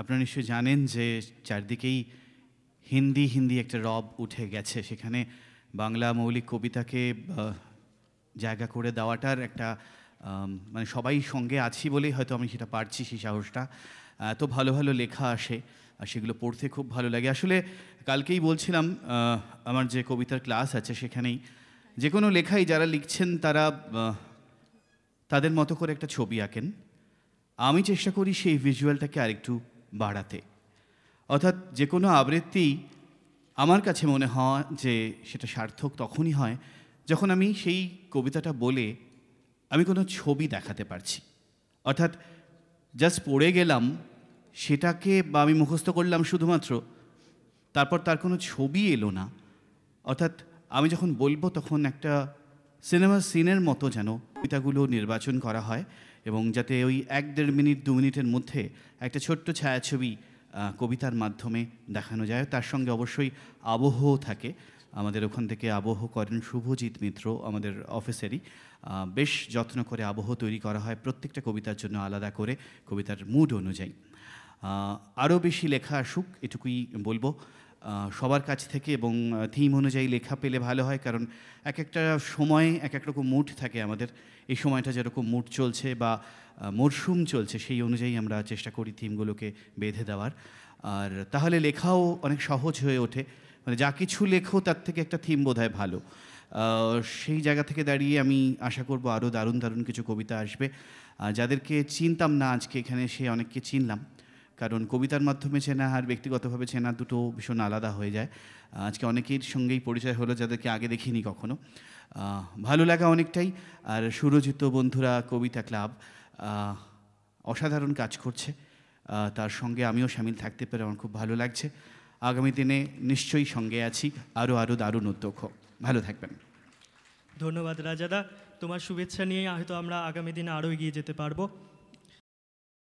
আপনারা নিশ্চয়ই জানেন যে চারদিকেই হিন্দি হিন্দি একটা রব উঠে গেছে সেখানে বাংলা মৌলিক কবিতাকে জায়গা করে দেওয়াটার একটা মানে সবাই সঙ্গে আছি বলেই হয়তো আমি সেটা পারছি সেই সাহসটা এত ভালো ভালো লেখা আসে আর সেগুলো পড়তে খুব ভালো লাগে আসলে কালকেই বলছিলাম আমার যে কবিতার ক্লাস আছে সেখানেই যে কোনো লেখাই যারা লিখছেন তারা তাদের মতো করে একটা ছবি আঁকেন আমি চেষ্টা করি সেই ভিজুয়ালটাকে আরেকটু বাড়াতে অর্থাৎ যে কোনো আবৃত্তি আমার কাছে মনে হয় যে সেটা সার্থক তখনই হয় যখন আমি সেই কবিতাটা বলে আমি কোনো ছবি দেখাতে পারছি অর্থাৎ জাস্ট পড়ে গেলাম সেটাকে বা আমি মুখস্থ করলাম শুধুমাত্র তারপর তার কোনো ছবি এলো না অর্থাৎ আমি যখন বলবো তখন একটা সিনেমা সিনের মতো যেন কবিতাগুলো নির্বাচন করা হয় এবং যাতে ওই এক দেড় মিনিট দু মিনিটের মধ্যে একটা ছোট্ট ছায়াছবি কবিতার মাধ্যমে দেখানো যায় তার সঙ্গে অবশ্যই আবহ থাকে আমাদের ওখান থেকে আবহ করেন শুভজিৎ মিত্র আমাদের অফিসেরই বেশ যত্ন করে আবহ তৈরি করা হয় প্রত্যেকটা কবিতার জন্য আলাদা করে কবিতার মুড অনুযায়ী আরও বেশি লেখা আসুক এটুকুই বলবো সবার কাছ থেকে এবং থিম অনুযায়ী লেখা পেলে ভালো হয় কারণ এক একটা সময়ে এক এক রকম মুড থাকে আমাদের এই সময়টা যেরকম মুড চলছে বা মরশুম চলছে সেই অনুযায়ী আমরা চেষ্টা করি থিমগুলোকে বেঁধে দেওয়ার আর তাহলে লেখাও অনেক সহজ হয়ে ওঠে মানে যা কিছু লেখো তার থেকে একটা থিম বোধ হয় ভালো সেই জায়গা থেকে দাঁড়িয়ে আমি আশা করব আরও দারুণ দারুণ কিছু কবিতা আসবে যাদেরকে চিনতাম না আজকে এখানে সে অনেককে চিনলাম কারণ কবিতার মাধ্যমে চেনা আর ব্যক্তিগতভাবে চেনা দুটো ভীষণ আলাদা হয়ে যায় আজকে অনেকের সঙ্গেই পরিচয় হলো যাদেরকে আগে দেখিনি কখনো ভালো লাগা অনেকটাই আর সুরজিত বন্ধুরা কবিতা ক্লাব অসাধারণ কাজ করছে তার সঙ্গে আমিও সামিল থাকতে পেরে আমার খুব ভালো লাগছে আগামী দিনে নিশ্চয়ই সঙ্গে আছি আরও আরও দারুণ উদ্যোগ ভালো থাকবেন ধন্যবাদ রাজাদা তোমার শুভেচ্ছা নিয়ে হয়তো আমরা আগামী দিনে আরও এগিয়ে যেতে পারবো